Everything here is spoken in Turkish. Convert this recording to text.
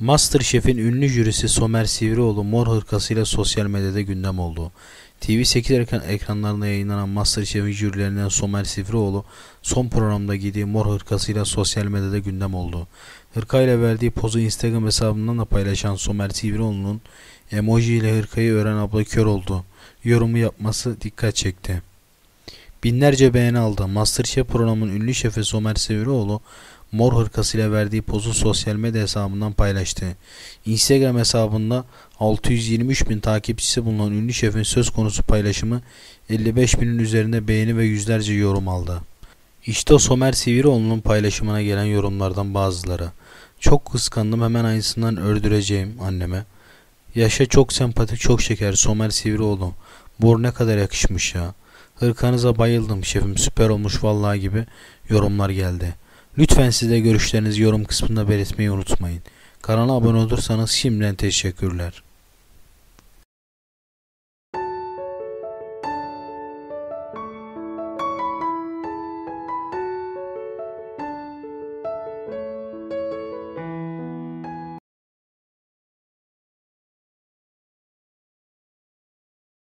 Masterchef'in ünlü jürisi Somer Sivrioğlu mor hırkasıyla sosyal medyada gündem oldu. TV8 ekranlarında yayınlanan Masterchef'in jürilerinden Somer Sivrioğlu son programda giydiği mor hırkasıyla sosyal medyada gündem oldu. Hırkayla verdiği pozu Instagram hesabından da paylaşan Somer Sivrioğlu'nun emoji ile hırkayı ören abla kör oldu. Yorumu yapması dikkat çekti. Binlerce beğeni aldı. Masterchef programının ünlü şefi Somer Sivrioğlu mor hırkasıyla verdiği pozu sosyal medya hesabından paylaştı. Instagram hesabında 623 bin takipçisi bulunan ünlü şefin söz konusu paylaşımı 55 binin üzerinde beğeni ve yüzlerce yorum aldı. İşte Somer Siviroğlu'nun paylaşımına gelen yorumlardan bazıları. Çok kıskandım hemen aynısından öldüreceğim anneme. Yaşa çok sempatik çok şeker Somer Sivrioğlu. Bor ne kadar yakışmış ya. Hırkanıza bayıldım şefim süper olmuş vallahi gibi yorumlar geldi. Lütfen size de görüşlerinizi yorum kısmında belirtmeyi unutmayın. Kanala abone olursanız şimdiden teşekkürler.